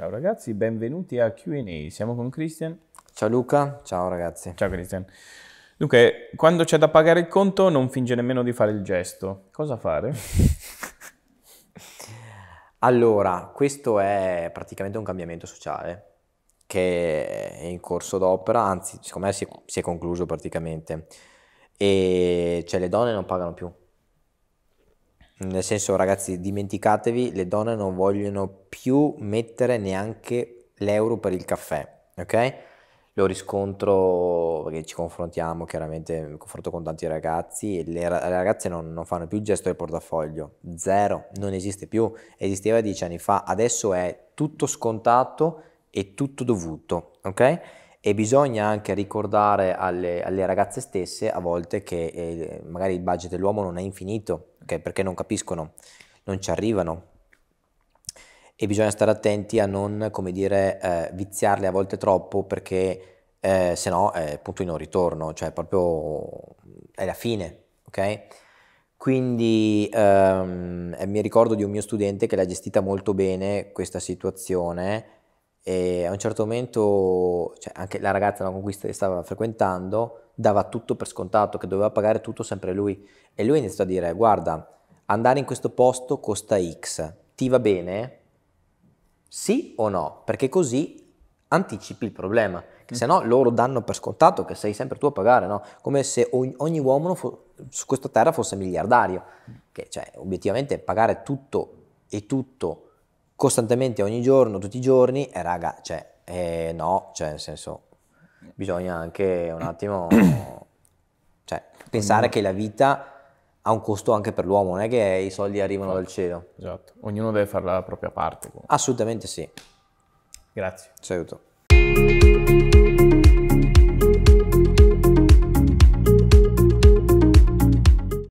Ciao ragazzi, benvenuti a QA. Siamo con Christian. Ciao Luca, ciao ragazzi. Ciao Christian. Dunque, quando c'è da pagare il conto non finge nemmeno di fare il gesto. Cosa fare? allora, questo è praticamente un cambiamento sociale che è in corso d'opera, anzi, secondo me si è, si è concluso praticamente. E cioè le donne non pagano più nel senso, ragazzi, dimenticatevi, le donne non vogliono più mettere neanche l'euro per il caffè, ok? Lo riscontro perché ci confrontiamo chiaramente, mi confronto con tanti ragazzi e le, ragazze non, non fanno più il gesto del portafoglio, zero, non esiste più, esisteva dieci anni fa, adesso è tutto scontato e tutto dovuto, ok? e bisogna anche ricordare alle, alle, ragazze stesse a volte che eh, magari il budget dell'uomo non è infinito okay? perché non capiscono, non ci arrivano e bisogna stare attenti a non, come dire, eh, viziarli a volte troppo perché eh, se no è eh, punto di non ritorno, cioè proprio è la fine, ok? Quindi ehm, mi ricordo di un mio studente che l'ha gestita molto bene questa situazione e a un certo momento cioè anche la ragazza no, con cui stava frequentando dava tutto per scontato, che doveva pagare tutto sempre lui e lui iniziò a dire guarda andare in questo posto costa X, ti va bene? Sì o no? Perché così anticipi il problema, che se no loro danno per scontato che sei sempre tu a pagare, no? come se ogni, ogni uomo fo- su questa terra fosse miliardario, che cioè, obiettivamente pagare tutto e tutto costantemente ogni giorno, tutti i giorni, e eh, raga, cioè, eh, no, cioè nel senso, bisogna anche un attimo cioè, pensare ognuno. che la vita ha un costo anche per l'uomo, non è che i soldi arrivano esatto. dal cielo. Esatto, ognuno deve fare la propria parte. Comunque. Assolutamente sì. Grazie. Saluto.